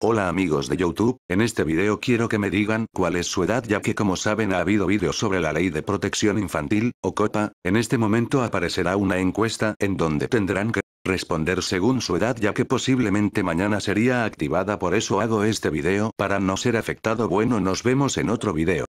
Hola amigos de YouTube, en este video quiero que me digan cuál es su edad ya que como saben ha habido vídeos sobre la ley de protección infantil, o COPA, en este momento aparecerá una encuesta en donde tendrán que responder según su edad ya que posiblemente mañana sería activada por eso hago este video para no ser afectado bueno nos vemos en otro video.